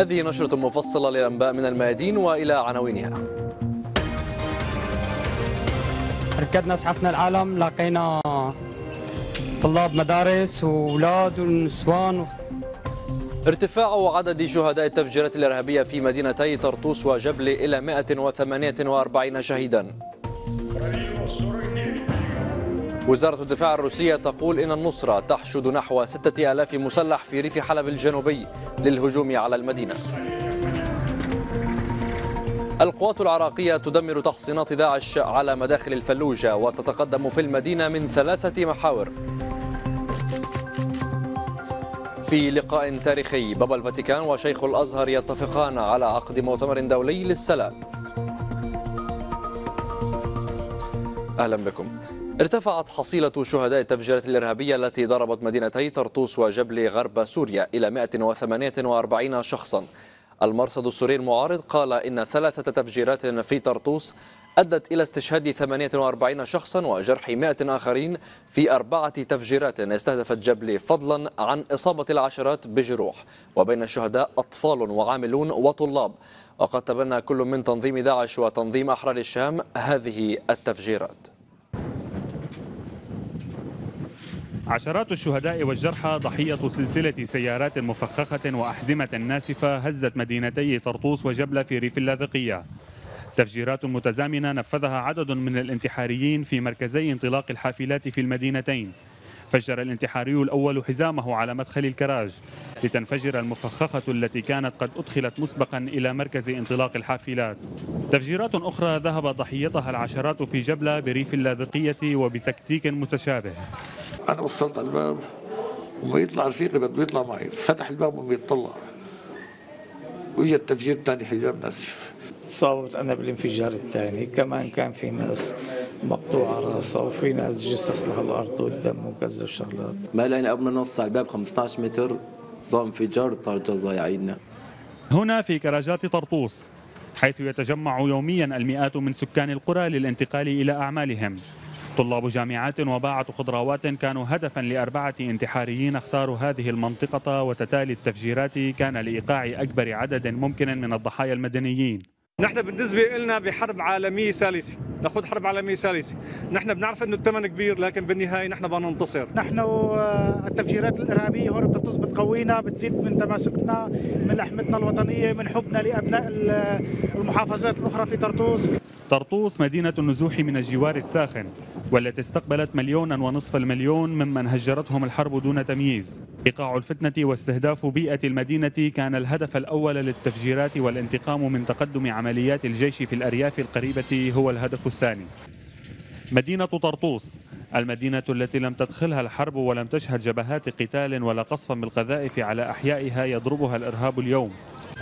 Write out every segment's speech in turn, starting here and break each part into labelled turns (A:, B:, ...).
A: هذه نشرة مفصلة للأنباء من الميادين وإلى عناوينها
B: ركدنا سحفنا العالم لقينا طلاب مدارس وأولاد ونسوان
A: ارتفاع عدد شهداء التفجيرات الإرهابية في مدينتي طرطوس وجبل إلى 148 شهيدا وزارة الدفاع الروسية تقول إن النصرة تحشد نحو 6000 مسلح في ريف حلب الجنوبي للهجوم على المدينة القوات العراقية تدمر تحصينات داعش على مداخل الفلوجة وتتقدم في المدينة من ثلاثة محاور في لقاء تاريخي بابا الفاتيكان وشيخ الأزهر يتفقان على عقد مؤتمر دولي للسلام أهلا بكم ارتفعت حصيلة شهداء التفجيرات الإرهابية التي ضربت مدينتي طرطوس وجبل غرب سوريا إلى 148 شخصا المرصد السوري المعارض قال إن ثلاثة تفجيرات في طرطوس أدت إلى استشهاد 48 شخصا وجرح 100 آخرين في أربعة تفجيرات استهدفت جبلي فضلا عن إصابة العشرات بجروح وبين الشهداء أطفال وعاملون وطلاب وقد تبنى كل من تنظيم داعش وتنظيم أحرار الشام هذه التفجيرات
C: عشرات الشهداء والجرحى ضحية سلسلة سيارات مفخخة وأحزمة ناسفة هزت مدينتي طرطوس وجبلة في ريف اللاذقية تفجيرات متزامنة نفذها عدد من الانتحاريين في مركزي انطلاق الحافلات في المدينتين فجر الانتحاري الأول حزامه على مدخل الكراج لتنفجر المفخخة التي كانت قد أدخلت مسبقا إلى مركز انطلاق الحافلات تفجيرات أخرى ذهب ضحيتها العشرات في جبلة بريف اللاذقية وبتكتيك متشابه
D: انا وصلت على الباب وما يطلع رفيقي بده يطلع معي فتح الباب وما يطلع واجى التفجير الثاني حجاب ناسف تصاورت انا بالانفجار الثاني كمان كان في ناس مقطوعه راسها وفي ناس جثث لها الارض والدم وكذا
E: وشغلات ما لقينا قبل ما نوصل على الباب 15 متر صار انفجار جزا يعيدنا
C: هنا في كراجات طرطوس حيث يتجمع يوميا المئات من سكان القرى للانتقال الى اعمالهم طلاب جامعات وباعة خضروات كانوا هدفا لأربعة انتحاريين اختاروا هذه المنطقة وتتالي التفجيرات كان لإيقاع أكبر عدد ممكن من الضحايا المدنيين نحن بالنسبة لنا بحرب عالمية ثالثة نخوض حرب عالميه ثالثه نحن بنعرف انه الثمن كبير لكن بالنهايه نحن بدنا ننتصر
D: نحن آه، التفجيرات الارهابيه هون بترتز بتقوينا بتزيد من تماسكنا من لحمتنا الوطنيه من حبنا لابناء المحافظات الاخرى في طرطوس
C: طرطوس مدينة النزوح من الجوار الساخن والتي استقبلت مليونا ونصف المليون ممن هجرتهم الحرب دون تمييز إيقاع الفتنة واستهداف بيئة المدينة كان الهدف الأول للتفجيرات والانتقام من تقدم عمليات الجيش في الأرياف القريبة هو الهدف الثاني مدينة طرطوس المدينة التي لم تدخلها الحرب ولم تشهد جبهات قتال ولا قصفا بالقذائف على أحيائها يضربها الإرهاب اليوم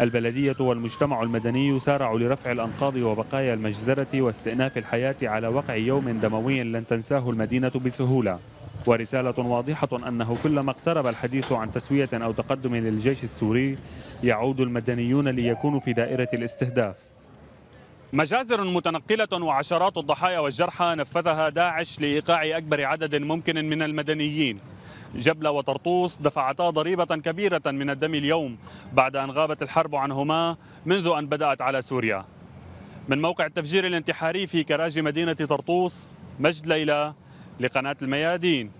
C: البلدية والمجتمع المدني يسارع لرفع الأنقاض وبقايا المجزرة واستئناف الحياة على وقع يوم دموي لن تنساه المدينة بسهولة ورسالة واضحة أنه كلما اقترب الحديث عن تسوية أو تقدم للجيش السوري يعود المدنيون ليكونوا في دائرة الاستهداف مجازر متنقلة وعشرات الضحايا والجرحى نفذها داعش لإيقاع أكبر عدد ممكن من المدنيين جبلة وطرطوس دفعتا ضريبة كبيرة من الدم اليوم بعد أن غابت الحرب عنهما منذ أن بدأت على سوريا من موقع التفجير الانتحاري
A: في كراج مدينة طرطوس مجد ليلى لقناة الميادين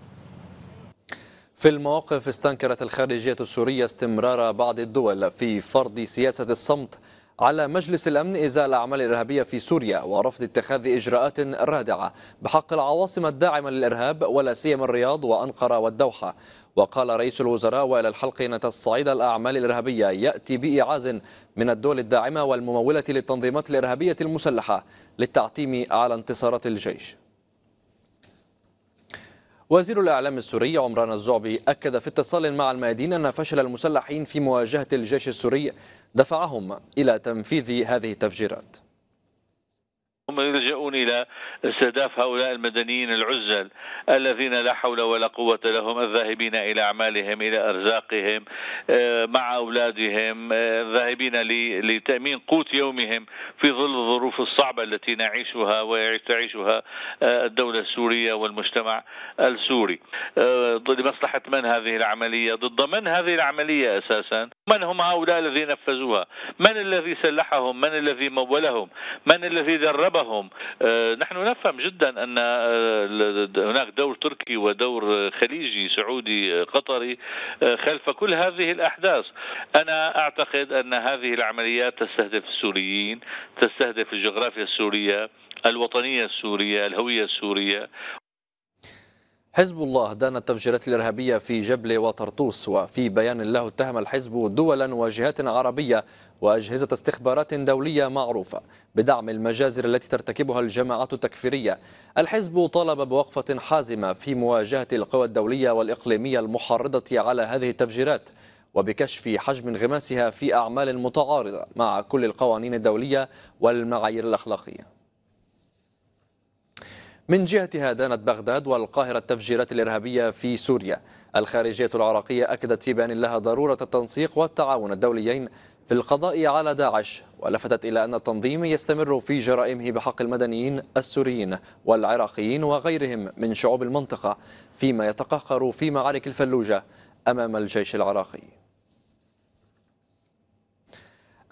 A: في المواقف استنكرت الخارجية السورية استمرار بعض الدول في فرض سياسة الصمت على مجلس الأمن إزالة أعمال الإرهابية في سوريا ورفض اتخاذ إجراءات رادعة بحق العواصم الداعمة للإرهاب ولا سيما الرياض وأنقرة والدوحة وقال رئيس الوزراء وإلى الحلق أن تصعيد الأعمال الإرهابية يأتي بإعاز من الدول الداعمة والممولة للتنظيمات الإرهابية المسلحة للتعتيم على انتصارات الجيش وزير الإعلام السوري عمران الزعبي أكد في اتصال مع الميادين أن فشل المسلحين في مواجهة الجيش السوري دفعهم إلى تنفيذ هذه التفجيرات
D: هم يلجؤون إلى استهداف هؤلاء المدنيين العزل الذين لا حول ولا قوة لهم الذاهبين إلى أعمالهم إلى أرزاقهم آه، مع أولادهم آه، الذاهبين لتأمين قوت يومهم في ظل الظروف الصعبة التي نعيشها وتعيشها آه، الدولة السورية والمجتمع السوري لمصلحة من هذه العملية ضد من هذه العملية أساسا من هم هؤلاء الذين نفذوها من الذي سلحهم من الذي مولهم من الذي دربهم أعصابهم آه، نحن نفهم جدا أن آه، هناك دور تركي ودور خليجي سعودي قطري آه، خلف كل هذه الأحداث أنا أعتقد أن هذه العمليات تستهدف السوريين تستهدف الجغرافيا السورية الوطنية السورية الهوية السورية
A: حزب الله دان التفجيرات الإرهابية في جبل وطرطوس وفي بيان له اتهم الحزب دولا وجهات عربية وأجهزة استخبارات دولية معروفة بدعم المجازر التي ترتكبها الجماعات التكفيرية الحزب طالب بوقفة حازمة في مواجهة القوى الدولية والإقليمية المحرضة على هذه التفجيرات وبكشف حجم انغماسها في أعمال متعارضة مع كل القوانين الدولية والمعايير الأخلاقية من جهتها دانت بغداد والقاهرة التفجيرات الإرهابية في سوريا الخارجية العراقية أكدت في بيان لها ضرورة التنسيق والتعاون الدوليين في القضاء على داعش ولفتت إلى أن التنظيم يستمر في جرائمه بحق المدنيين السوريين والعراقيين وغيرهم من شعوب المنطقة فيما يتقهقر في معارك الفلوجة أمام الجيش العراقي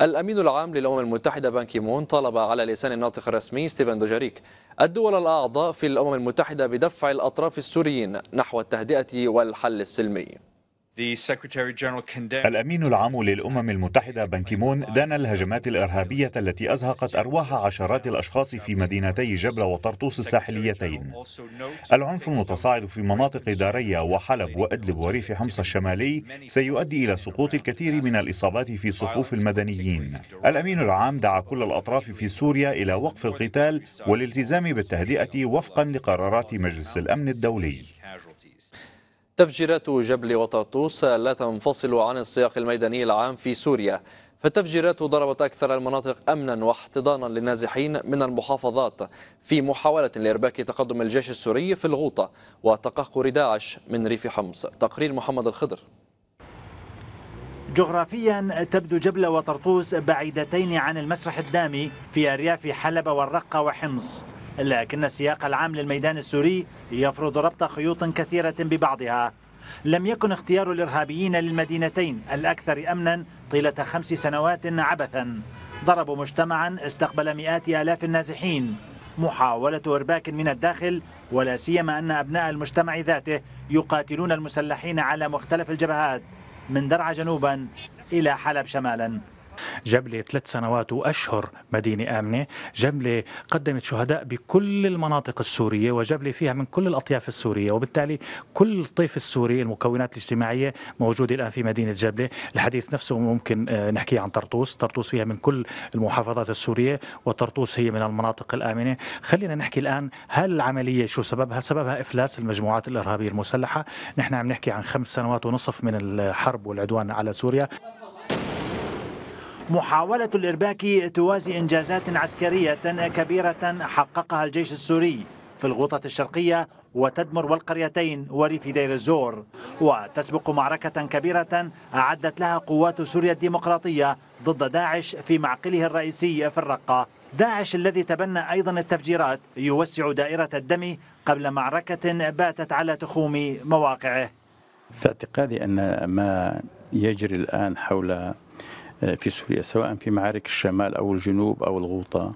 A: الأمين العام للأمم المتحدة بان مون طلب على لسان الناطق الرسمي ستيفن دوجاريك الدول الأعضاء في الأمم المتحدة بدفع الأطراف السوريين نحو التهدئة والحل السلمي
F: الأمين العام للأمم المتحدة بانكيمون دان الهجمات الإرهابية التي أزهقت أرواح عشرات الأشخاص في مدينتي جبلة وطرطوس الساحليتين العنف المتصاعد في مناطق دارية وحلب وأدلب وريف حمص الشمالي سيؤدي إلى سقوط الكثير من الإصابات في صفوف المدنيين الأمين العام دعا كل الأطراف في سوريا إلى وقف القتال والالتزام بالتهدئة وفقا لقرارات مجلس الأمن الدولي
A: تفجيرات جبل وطرطوس لا تنفصل عن السياق الميداني العام في سوريا فالتفجيرات ضربت أكثر المناطق أمنا واحتضانا للنازحين من المحافظات في محاولة لإرباك تقدم الجيش السوري في الغوطة وتقهقر داعش من ريف حمص تقرير محمد الخضر
F: جغرافيا تبدو جبلة وطرطوس بعيدتين عن المسرح الدامي في أرياف حلب والرقة وحمص لكن السياق العام للميدان السوري يفرض ربط خيوط كثيرة ببعضها لم يكن اختيار الإرهابيين للمدينتين الأكثر أمنا طيلة خمس سنوات عبثا ضربوا مجتمعا استقبل مئات آلاف النازحين محاولة إرباك من الداخل ولا سيما أن أبناء المجتمع ذاته يقاتلون المسلحين على مختلف الجبهات من درعا جنوبا إلى حلب شمالا جبلة ثلاث سنوات وأشهر مدينة آمنة جبلة قدمت شهداء بكل المناطق السورية وجبلة فيها من كل الأطياف السورية وبالتالي كل طيف السوري المكونات الاجتماعية موجودة الآن في مدينة جبلة الحديث نفسه ممكن آه، نحكي عن طرطوس طرطوس فيها من كل المحافظات السورية وطرطوس هي من المناطق الآمنة خلينا نحكي الآن هل العملية شو سببها سببها إفلاس المجموعات الإرهابية المسلحة نحن عم نحكي عن خمس سنوات ونصف من الحرب والعدوان على سوريا محاولة الإرباك توازي إنجازات عسكرية كبيرة حققها الجيش السوري في الغوطة الشرقية وتدمر والقريتين وريف دير الزور وتسبق معركة كبيرة أعدت لها قوات سوريا الديمقراطية ضد داعش في معقله الرئيسي في الرقة داعش الذي تبنى أيضا التفجيرات يوسع دائرة الدم قبل معركة باتت على تخوم مواقعه
B: في اعتقادي أن ما يجري الآن حول آه، في سوريا سواء في معارك الشمال أو الجنوب أو الغوطة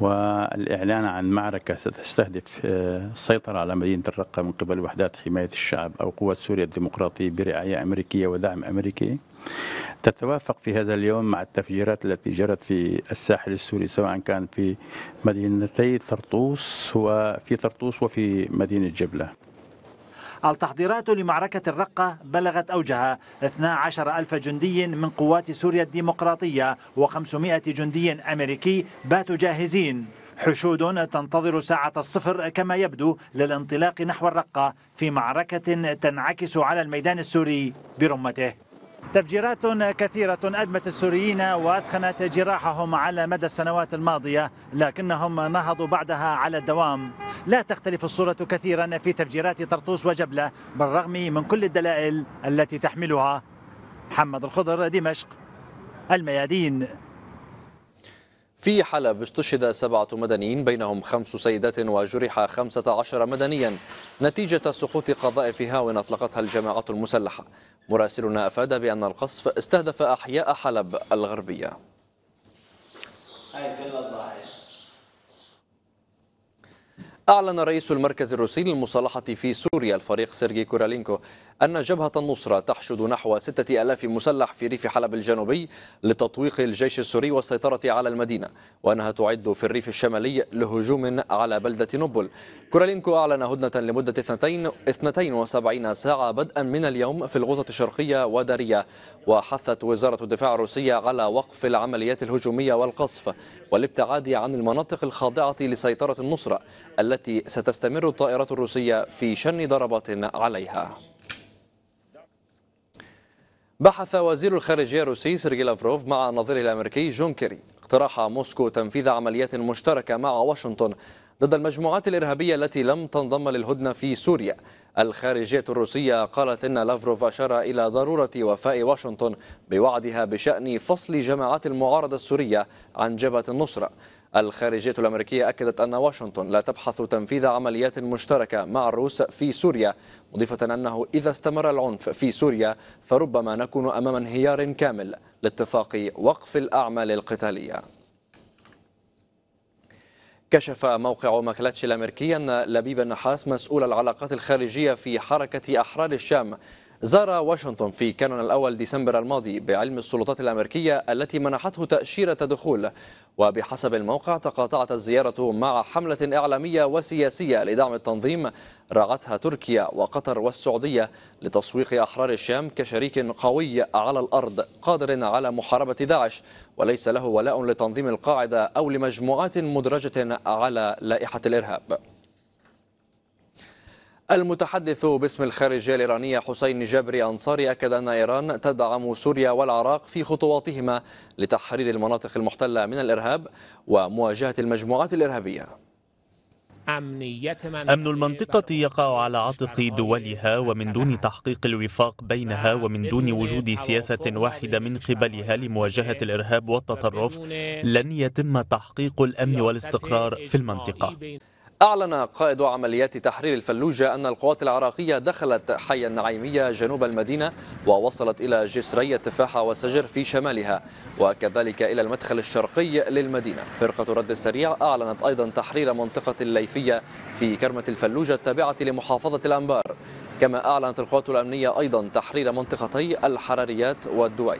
B: والإعلان عن معركة ستستهدف السيطرة آه، على مدينة الرقة من قبل وحدات حماية الشعب أو قوات سوريا الديمقراطية برعاية أمريكية ودعم أمريكي تتوافق في هذا اليوم مع التفجيرات التي جرت في الساحل السوري سواء كان في مدينتي طرطوس وفي طرطوس وفي مدينة جبلة
F: التحضيرات لمعركة الرقة بلغت أوجها 12 ألف جندي من قوات سوريا الديمقراطية و500 جندي أمريكي باتوا جاهزين حشود تنتظر ساعة الصفر كما يبدو للانطلاق نحو الرقة في معركة تنعكس على الميدان السوري برمته تفجيرات كثيرة أدمت السوريين وأدخنت جراحهم على مدى السنوات الماضية لكنهم نهضوا بعدها على الدوام لا تختلف الصورة كثيرا في تفجيرات طرطوس وجبلة بالرغم من كل الدلائل التي تحملها محمد الخضر دمشق
A: الميادين في حلب استشهد سبعة مدنيين بينهم خمس سيدات وجرح خمسة عشر مدنيا نتيجة سقوط قذائف هاون أطلقتها الجماعات المسلحة مراسلنا أفاد بأن القصف استهدف أحياء حلب الغربية أعلن رئيس المركز الروسي للمصالحة في سوريا الفريق سيرجي كورالينكو أن جبهة النصرة تحشد نحو ستة ألاف مسلح في ريف حلب الجنوبي لتطويق الجيش السوري والسيطرة على المدينة وأنها تعد في الريف الشمالي لهجوم على بلدة نبل كورالينكو أعلن هدنة لمدة 72 ساعة بدءا من اليوم في الغوطة الشرقية ودارية وحثت وزارة الدفاع الروسية على وقف العمليات الهجومية والقصف والابتعاد عن المناطق الخاضعة لسيطرة النصرة التي ستستمر الطائرات الروسية في شن ضربات عليها بحث وزير الخارجية الروسي سيرجي لافروف مع نظيره الأمريكي جون كيري اقتراح موسكو تنفيذ عمليات مشتركة مع واشنطن ضد المجموعات الإرهابية التي لم تنضم للهدنة في سوريا الخارجية الروسية قالت إن لافروف أشار إلى ضرورة وفاء واشنطن بوعدها بشأن فصل جماعات المعارضة السورية عن جبهة النصرة الخارجية الأمريكية أكدت أن واشنطن لا تبحث تنفيذ عمليات مشتركة مع الروس في سوريا مضيفة أنه إذا استمر العنف في سوريا فربما نكون أمام انهيار كامل لاتفاق وقف الأعمال القتالية كشف موقع مكلاتش الأمريكي أن لبيب النحاس مسؤول العلاقات الخارجية في حركة أحرار الشام زار واشنطن في كانون الأول ديسمبر الماضي بعلم السلطات الأمريكية التي منحته تأشيرة دخول وبحسب الموقع تقاطعت الزيارة مع حملة إعلامية وسياسية لدعم التنظيم راعتها تركيا وقطر والسعودية لتسويق أحرار الشام كشريك قوي على الأرض قادر على محاربة داعش وليس له ولاء لتنظيم القاعدة أو لمجموعات مدرجة على لائحة الإرهاب المتحدث باسم الخارجية الإيرانية حسين جابري أنصاري أكد أن إيران تدعم سوريا والعراق في خطواتهما لتحرير المناطق المحتلة من الإرهاب ومواجهة المجموعات الإرهابية
B: أمن المنطقة يقع على عاتق دولها ومن دون تحقيق الوفاق بينها ومن دون وجود سياسة واحدة من قبلها لمواجهة الإرهاب والتطرف لن يتم تحقيق الأمن والاستقرار في المنطقة
A: أعلن قائد عمليات تحرير الفلوجة أن القوات العراقية دخلت حي النعيمية جنوب المدينة ووصلت إلى جسري التفاحة وسجر في شمالها وكذلك إلى المدخل الشرقي للمدينة فرقة رد السريع أعلنت أيضا تحرير منطقة الليفية في كرمة الفلوجة التابعة لمحافظة الأنبار كما أعلنت القوات الأمنية أيضا تحرير منطقتي الحراريات والدوي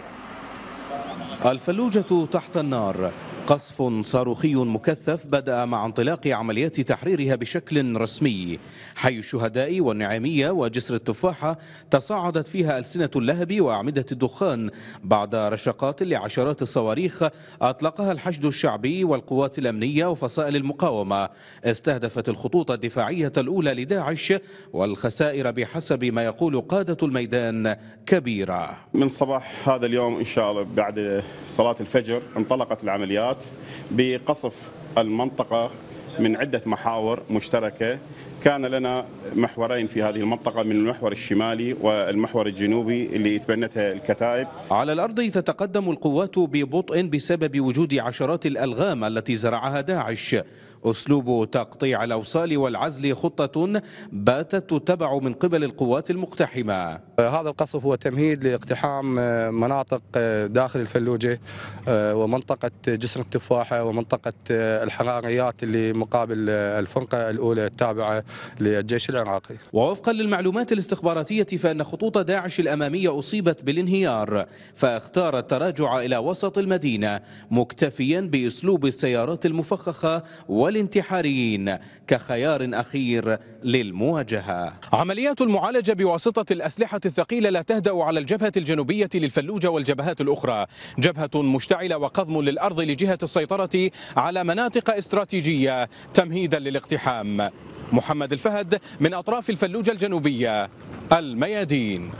G: الفلوجة تحت النار قصف صاروخي مكثف بدأ مع انطلاق عمليات تحريرها بشكل رسمي حي الشهداء والنعيمية وجسر التفاحة تصاعدت فيها ألسنة اللهب وأعمدة الدخان بعد رشقات لعشرات الصواريخ أطلقها الحشد الشعبي والقوات الأمنية وفصائل المقاومة استهدفت الخطوط الدفاعية الأولى لداعش والخسائر بحسب ما يقول قادة الميدان كبيرة من صباح هذا اليوم إن شاء الله بعد صلاة الفجر انطلقت العمليات بقصف المنطقة من عدة محاور مشتركة كان لنا محورين في هذه المنطقة من المحور الشمالي والمحور الجنوبي اللي تبنتها الكتائب على الأرض تتقدم القوات ببطء بسبب وجود عشرات الألغام التي زرعها داعش أسلوب تقطيع الأوصال والعزل خطة باتت تتبع من قبل القوات المقتحمة
D: هذا القصف هو تمهيد لاقتحام آه، مناطق آه، داخل الفلوجة آه، ومنطقة جسر التفاحة ومنطقة الحراريات اللي مقابل الفرقة الأولى التابعة للجيش العراقي ووفقا للمعلومات الاستخباراتية
G: فإن خطوط داعش الأمامية أصيبت بالانهيار فاختار التراجع إلى وسط المدينة مكتفيا بأسلوب السيارات المفخخة وال والانتحاريين كخيار أخير للمواجهة عمليات المعالجة بواسطة الأسلحة الثقيلة لا تهدأ على الجبهة الجنوبية للفلوجة والجبهات الأخرى جبهة مشتعلة وقضم للأرض لجهة السيطرة على مناطق استراتيجية تمهيدا للاقتحام محمد الفهد من أطراف الفلوجة الجنوبية
A: الميادين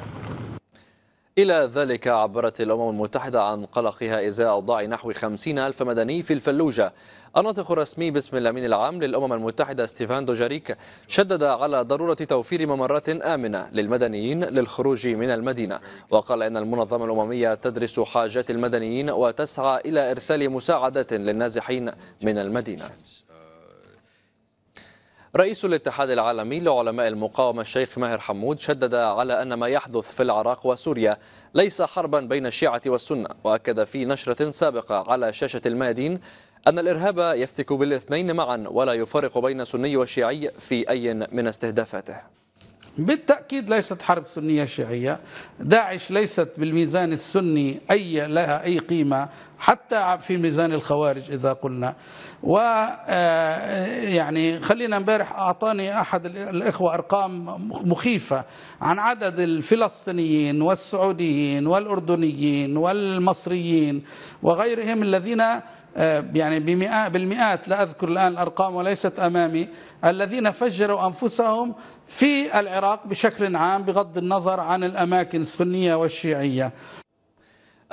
A: إلى ذلك عبرت الأمم المتحدة عن قلقها إزاء أوضاع نحو 50 ألف مدني في الفلوجة الناطق الرسمي باسم الأمين العام للأمم المتحدة ستيفان دوجاريك شدد على ضرورة توفير ممرات آمنة للمدنيين للخروج من المدينة وقال إن المنظمة الأممية تدرس حاجات المدنيين وتسعى إلى إرسال مساعدات للنازحين من المدينة رئيس الاتحاد العالمي لعلماء المقاومة الشيخ ماهر حمود شدد على أن ما يحدث في العراق وسوريا ليس حربا بين الشيعة والسنة وأكد في نشرة سابقة على شاشة الميادين أن الإرهاب يفتك بالاثنين معا ولا يفرق بين سني وشيعي في أي من استهدافاته
D: بالتأكيد ليست حرب سنية شيعية داعش ليست بالميزان السني أي لها أي قيمة حتى في ميزان الخوارج إذا قلنا و آه، يعني خلينا امبارح أعطاني أحد الإخوة أرقام مخيفة عن عدد الفلسطينيين والسعوديين والأردنيين والمصريين وغيرهم الذين آه، يعني بمئات بالمئات لا أذكر الآن الأرقام وليست أمامي الذين فجروا أنفسهم في العراق بشكل عام بغض النظر عن الأماكن السنية والشيعية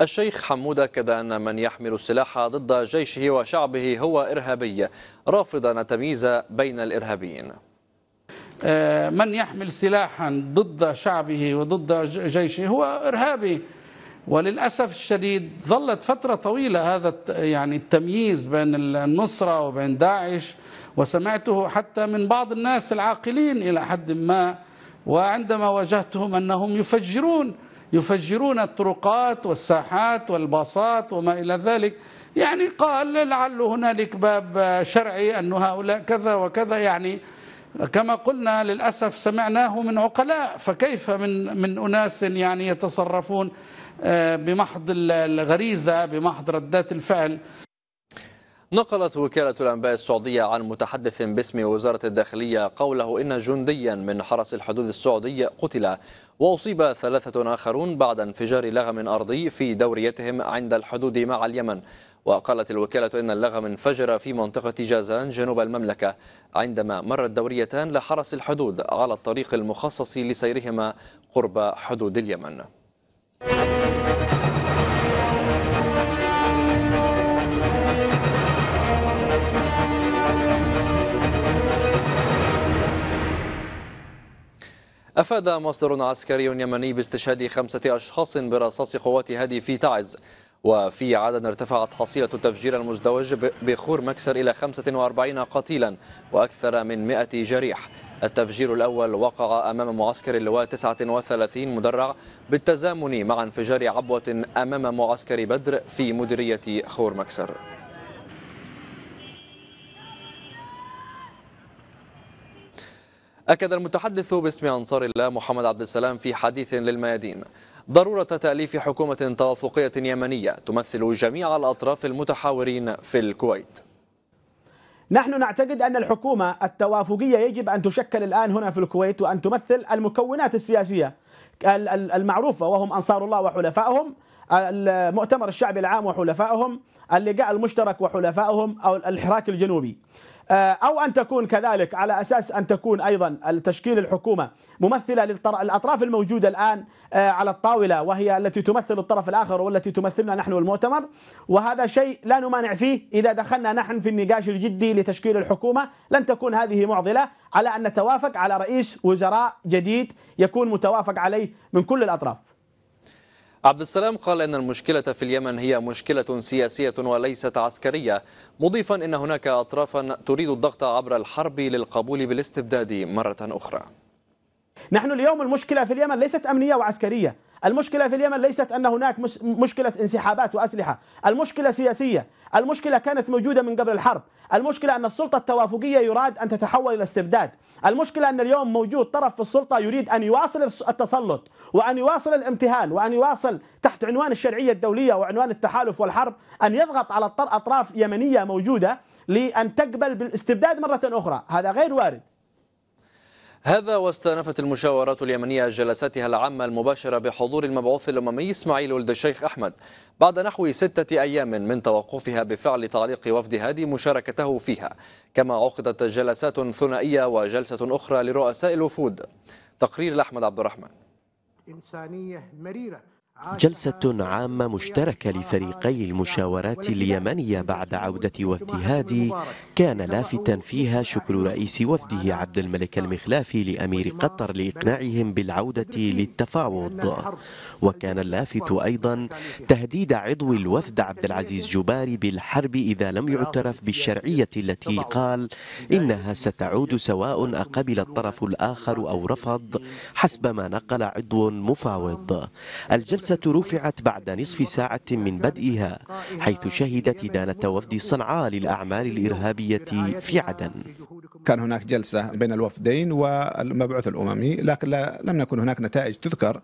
A: الشيخ حمودة ان من يحمل السلاح ضد جيشه وشعبه هو إرهابي رافضا التمييز بين الإرهابيين
D: آه، من يحمل سلاحا ضد شعبه وضد جيشه هو إرهابي وللأسف الشديد ظلت فترة طويلة هذا يعني التمييز بين النصرة وبين داعش وسمعته حتى من بعض الناس العاقلين إلى حد ما وعندما واجهتهم أنهم يفجرون يفجرون الطرقات والساحات والباصات وما إلى ذلك يعني قال لعل هنالك باب شرعي أن هؤلاء كذا وكذا يعني كما قلنا للأسف سمعناه من عقلاء فكيف من من أناس يعني يتصرفون آه، بمحض الغريزة
A: بمحض ردات الفعل نقلت وكالة الأنباء السعودية عن متحدث باسم وزارة الداخلية قوله إن جنديا من حرس الحدود السعودي قتل وأصيب ثلاثة آخرون بعد انفجار لغم أرضي في دوريتهم عند الحدود مع اليمن وقالت الوكالة إن اللغم انفجر في منطقة جازان جنوب المملكة عندما مرت دوريتان لحرس الحدود على الطريق المخصص لسيرهما قرب حدود اليمن أفاد مصدر عسكري يمني باستشهاد خمسة أشخاص برصاص قوات هادي في تعز وفي عدن ارتفعت حصيلة التفجير المزدوج بخور مكسر إلى 45 قتيلا وأكثر من 100 جريح التفجير الأول وقع أمام معسكر اللواء 39 مدرع بالتزامن مع انفجار عبوة أمام معسكر بدر في مديرية خور مكسر أكد المتحدث باسم أنصار الله محمد عبد السلام في حديث للميادين ضرورة تأليف حكومة توافقية يمنية تمثل جميع الأطراف المتحاورين في الكويت
H: نحن نعتقد أن الحكومة التوافقية يجب أن تشكل الآن هنا في الكويت وأن تمثل المكونات السياسية المعروفة وهم أنصار الله وحلفائهم المؤتمر الشعبي العام وحلفائهم اللقاء المشترك وحلفائهم أو الحراك الجنوبي آه، أو أن تكون كذلك على أساس أن تكون أيضا تشكيل الحكومة ممثلة للأطراف الموجودة الآن آه، على الطاولة وهي التي تمثل الطرف الآخر والتي تمثلنا نحن المؤتمر وهذا شيء لا نمانع فيه إذا دخلنا نحن في النقاش الجدي لتشكيل الحكومة لن تكون هذه معضلة على أن نتوافق على رئيس وزراء جديد يكون متوافق عليه من كل الأطراف
A: عبد السلام قال إن المشكلة في اليمن هي مشكلة سياسية وليست عسكرية مضيفا إن هناك أطرافا تريد الضغط عبر الحرب للقبول بالاستبداد مرة أخرى
H: نحن اليوم المشكلة في اليمن ليست أمنية وعسكرية المشكلة في اليمن ليست أن هناك مشكلة انسحابات وأسلحة المشكلة سياسية المشكلة كانت موجودة من قبل الحرب المشكلة أن السلطة التوافقية يراد أن تتحول إلى استبداد المشكلة أن اليوم موجود طرف في السلطة يريد أن يواصل التسلط وأن يواصل الامتهان وأن يواصل تحت عنوان الشرعية الدولية وعنوان التحالف والحرب أن يضغط على أطراف يمنية موجودة لأن تقبل بالاستبداد مرة أخرى هذا غير وارد
A: هذا واستأنفت المشاورات اليمنية جلساتها العامة المباشرة بحضور المبعوث الأممي إسماعيل ولد الشيخ أحمد بعد نحو ستة أيام من توقفها بفعل تعليق وفد هادي مشاركته فيها كما عقدت جلسات ثنائية وجلسة أخرى لرؤساء الوفود تقرير لأحمد عبد الرحمن
G: إنسانية مريرة
E: جلسة عامة مشتركة لفريقي المشاورات اليمنية بعد عودة واتهادي كان لافتا فيها شكر رئيس وفده عبد الملك المخلافي لأمير قطر لإقناعهم بالعودة للتفاوض وكان اللافت أيضا تهديد عضو الوفد عبد العزيز جباري بالحرب إذا لم يعترف بالشرعية التي قال إنها ستعود سواء أقبل الطرف الآخر أو رفض حسب ما نقل عضو مفاوض الجلسة الجلسة رفعت بعد نصف ساعة من بدئها حيث شهدت إدانة وفد صنعاء للأعمال الإرهابية في عدن
G: كان هناك جلسة بين الوفدين والمبعوث الأممي لكن لم نكن هناك نتائج تذكر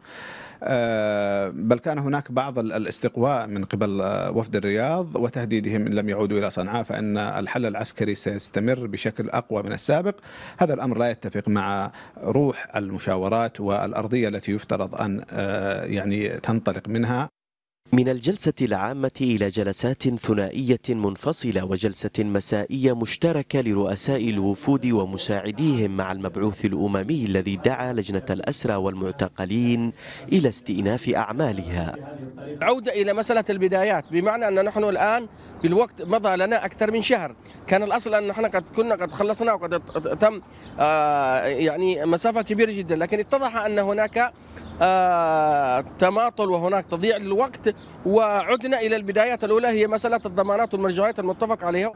G: آه، بل كان هناك بعض الاستقواء من قبل آه، وفد الرياض وتهديدهم إن لم يعودوا إلى صنعاء فإن الحل العسكري سيستمر بشكل أقوى من السابق هذا الأمر لا يتفق مع روح المشاورات والأرضية التي يفترض أن آه، يعني تنطلق منها من الجلسة العامة إلى
E: جلسات ثنائية منفصلة وجلسة مسائية مشتركة لرؤساء الوفود ومساعديهم مع المبعوث الأممي الذي دعا لجنة الأسرى والمعتقلين إلى استئناف أعمالها
D: عودة إلى مسألة البدايات بمعنى أن نحن الآن بالوقت مضى لنا أكثر من شهر كان الأصل أن نحن قد كنا قد خلصنا وقد تم آه، يعني مسافة كبيرة جدا لكن اتضح أن هناك آه، تماطل وهناك تضييع للوقت وعدنا الى البدايات الاولى هي مساله الضمانات والمرجعيات المتفق عليها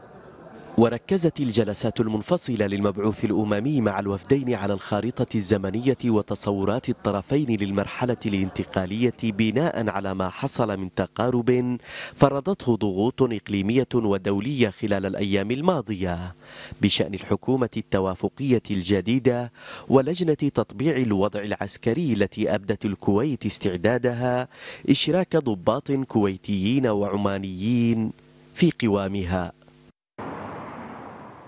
E: وركزت الجلسات المنفصلة للمبعوث الأممي مع الوفدين على الخارطة الزمنية وتصورات الطرفين للمرحلة الانتقالية بناء على ما حصل من تقارب فرضته ضغوط إقليمية ودولية خلال الأيام الماضية بشأن الحكومة التوافقية الجديدة ولجنة تطبيع الوضع العسكري التي أبدت الكويت استعدادها إشراك ضباط كويتيين وعمانيين في قوامها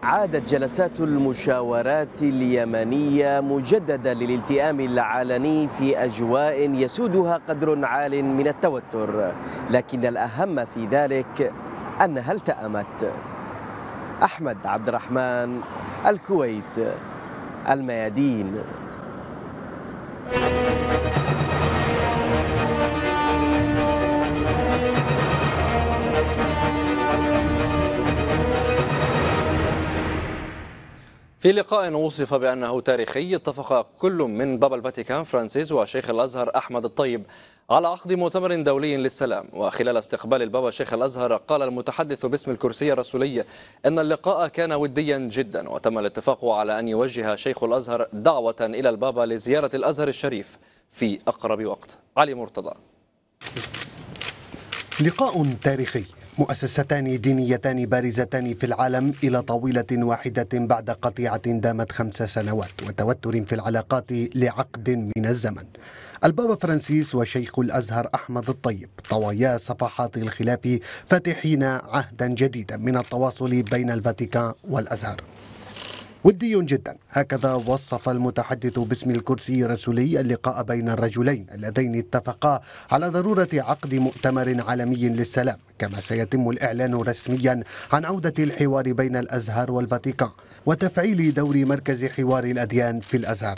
E: عادت جلسات المشاورات اليمنية مجددا للالتئام العلني في أجواء يسودها قدر عال من التوتر لكن الأهم في ذلك أنها التأمت أحمد عبد الرحمن الكويت الميادين
A: في لقاء وصف بأنه تاريخي اتفق كل من بابا الفاتيكان فرانسيس وشيخ الأزهر أحمد الطيب على عقد مؤتمر دولي للسلام وخلال استقبال البابا شيخ الأزهر قال المتحدث باسم الكرسي الرسولي أن اللقاء كان وديا جدا وتم الاتفاق على أن يوجه شيخ الأزهر دعوة إلى البابا لزيارة الأزهر الشريف في أقرب وقت علي مرتضى
I: لقاء تاريخي مؤسستان دينيتان بارزتان في العالم إلى طاولة واحدة بعد قطيعة دامت خمس سنوات وتوتر في العلاقات لعقد من الزمن البابا فرانسيس وشيخ الأزهر أحمد الطيب طوايا صفحات الخلاف فاتحين عهدا جديدا من التواصل بين الفاتيكان والأزهر ودي جدا هكذا وصف المتحدث باسم الكرسي الرسولي اللقاء بين الرجلين اللذين اتفقا على ضرورة عقد مؤتمر عالمي للسلام كما سيتم الإعلان رسميا عن عودة الحوار بين الأزهر والفاتيكان وتفعيل دور مركز حوار الأديان في الأزهر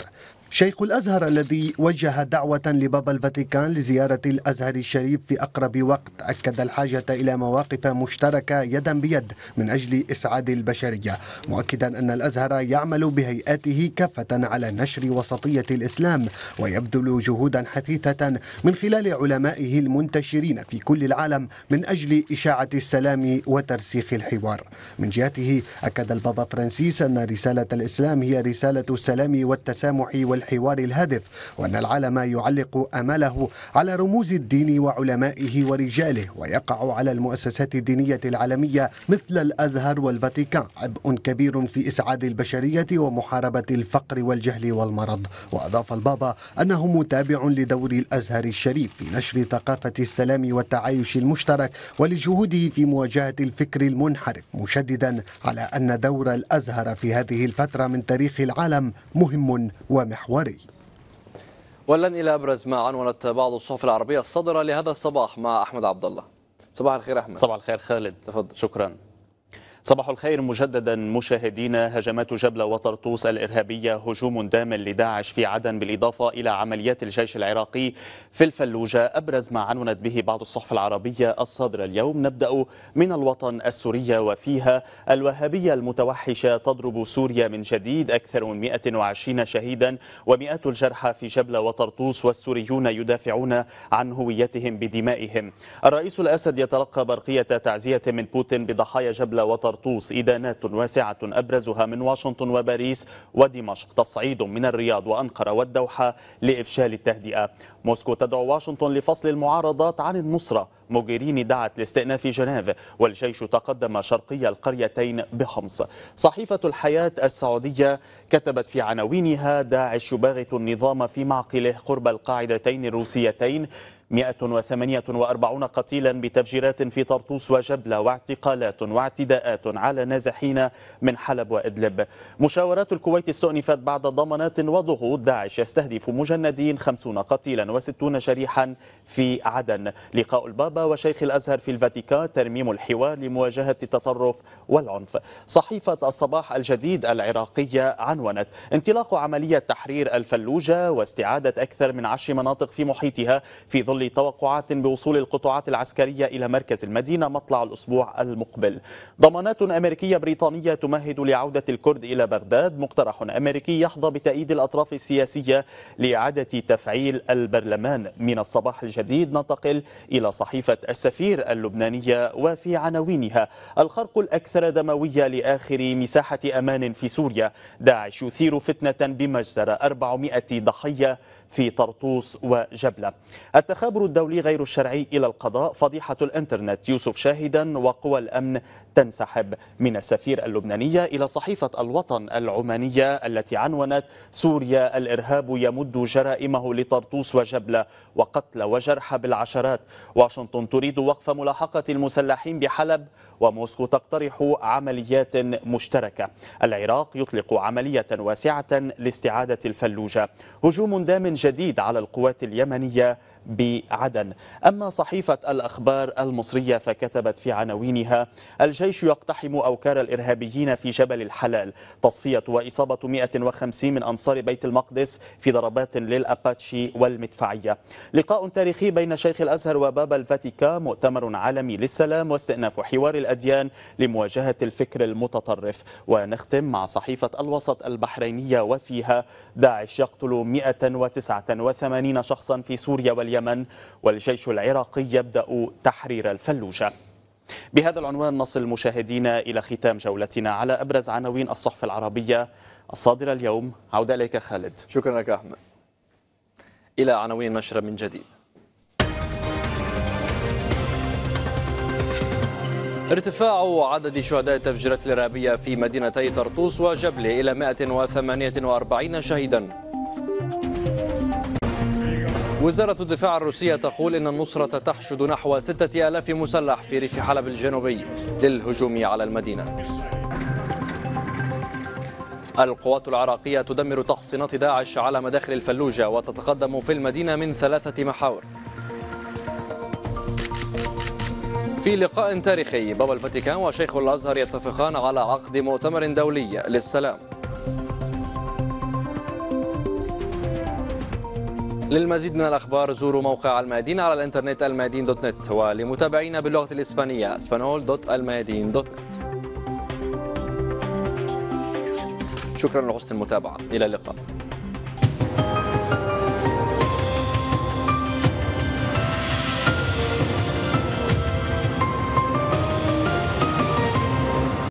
I: شيخ الأزهر الذي وجه دعوة لبابا الفاتيكان لزيارة الأزهر الشريف في أقرب وقت أكد الحاجة إلى مواقف مشتركة يدا بيد من أجل إسعاد البشرية مؤكدا أن الأزهر يعمل بهيئاته كافة على نشر وسطية الإسلام ويبذل جهودا حثيثة من خلال علمائه المنتشرين في كل العالم من أجل إشاعة السلام وترسيخ الحوار من جهته أكد البابا فرانسيس أن رسالة الإسلام هي رسالة السلام والتسامح والحوار الحوار الهادف وأن العالم يعلق أمله على رموز الدين وعلمائه ورجاله ويقع على المؤسسات الدينية العالمية مثل الأزهر والفاتيكان عبء كبير في إسعاد البشرية ومحاربة الفقر والجهل والمرض وأضاف البابا أنه متابع لدور الأزهر الشريف في نشر ثقافة السلام والتعايش المشترك ولجهوده في مواجهة الفكر المنحرف مشددا على أن دور الأزهر في هذه الفترة من تاريخ العالم مهم ومحور المحوري
A: ولن إلى أبرز ما عنونت بعض الصحف العربية الصدرة لهذا الصباح مع أحمد عبد الله صباح الخير أحمد صباح الخير خالد تفضل شكرا صباح الخير مجددا مشاهدينا هجمات
B: جبلة وطرطوس الإرهابية هجوم دام لداعش في عدن بالإضافة إلى عمليات الجيش العراقي في الفلوجة أبرز ما عنونت به بعض الصحف العربية الصدر اليوم نبدأ من الوطن السورية وفيها الوهابية المتوحشة تضرب سوريا من جديد أكثر من 120 شهيدا ومئات الجرحى في جبلة وطرطوس والسوريون يدافعون عن هويتهم بدمائهم الرئيس الأسد يتلقى برقية تعزية من بوتين بضحايا جبلة وطرطوس طرطوس إدانات واسعة أبرزها من واشنطن وباريس ودمشق تصعيد من الرياض وأنقرة والدوحة لإفشال التهدئة موسكو تدعو واشنطن لفصل المعارضات عن النصرة موجيريني دعت لاستئناف جنيف والجيش تقدم شرقي القريتين بحمص صحيفة الحياة السعودية كتبت في عناوينها داعش يباغت النظام في معقله قرب القاعدتين الروسيتين 148 قتيلا بتفجيرات في طرطوس وجبلة واعتقالات واعتداءات على نازحين من حلب وإدلب مشاورات الكويت استؤنفت بعد ضمانات وضغوط داعش يستهدف مجندين 50 قتيلا و60 شريحا في عدن لقاء البابا وشيخ الأزهر في الفاتيكان ترميم الحوار لمواجهة التطرف والعنف صحيفة الصباح الجديد العراقية عنونت انطلاق عملية تحرير الفلوجة واستعادة أكثر من عشر مناطق في محيطها في ظل ظل توقعات بوصول القطاعات العسكرية إلى مركز المدينة مطلع الأسبوع المقبل ضمانات أمريكية بريطانية تمهد لعودة الكرد إلى بغداد مقترح أمريكي يحظى بتأييد الأطراف السياسية لإعادة تفعيل البرلمان من الصباح الجديد ننتقل إلى صحيفة السفير اللبنانية وفي عناوينها الخرق الأكثر دموية لآخر مساحة أمان في سوريا داعش يثير فتنة بمجزرة 400 ضحية في طرطوس وجبلة التخابر الدولي غير الشرعي إلى القضاء فضيحة الإنترنت يوسف شاهدا وقوى الأمن تنسحب من السفير اللبنانية إلى صحيفة الوطن العمانية التي عنونت سوريا الإرهاب يمد جرائمه لطرطوس وجبلة وقتل وجرح بالعشرات واشنطن تريد وقف ملاحقة المسلحين بحلب وموسكو تقترح عمليات مشتركة العراق يطلق عملية واسعة لاستعادة الفلوجة هجوم دام جديد على القوات اليمنية بعدن أما صحيفة الأخبار المصرية فكتبت في عناوينها الجزء الجيش يقتحم أوكار الإرهابيين في جبل الحلال تصفية وإصابة 150 من أنصار بيت المقدس في ضربات للأباتشي والمدفعية لقاء تاريخي بين شيخ الأزهر وبابا الفاتيكان مؤتمر عالمي للسلام واستئناف حوار الأديان لمواجهة الفكر المتطرف ونختم مع صحيفة الوسط البحرينية وفيها داعش يقتل 189 شخصا في سوريا واليمن والجيش العراقي يبدأ تحرير الفلوجة بهذا العنوان نصل مشاهدينا إلى ختام جولتنا على أبرز عناوين الصحف العربية
A: الصادرة اليوم عودة إليك خالد شكرا لك أحمد إلى عناوين النشرة من جديد ارتفاع عدد شهداء التفجيرات الإرهابية في مدينتي طرطوس وجبلة إلى 148 شهيدا وزارة الدفاع الروسية تقول إن النصرة تحشد نحو ستة آلاف مسلح في ريف حلب الجنوبي للهجوم على المدينة القوات العراقية تدمر تحصينات داعش على مداخل الفلوجة وتتقدم في المدينة من ثلاثة محاور في لقاء تاريخي بابا الفاتيكان وشيخ الأزهر يتفقان على عقد مؤتمر دولي للسلام للمزيد من الأخبار زوروا موقع الميادين على الإنترنت الميادين دوت نت ولمتابعينا باللغة الإسبانية اسبانول دوت الميادين دوت نت شكرا لحسن المتابعة إلى اللقاء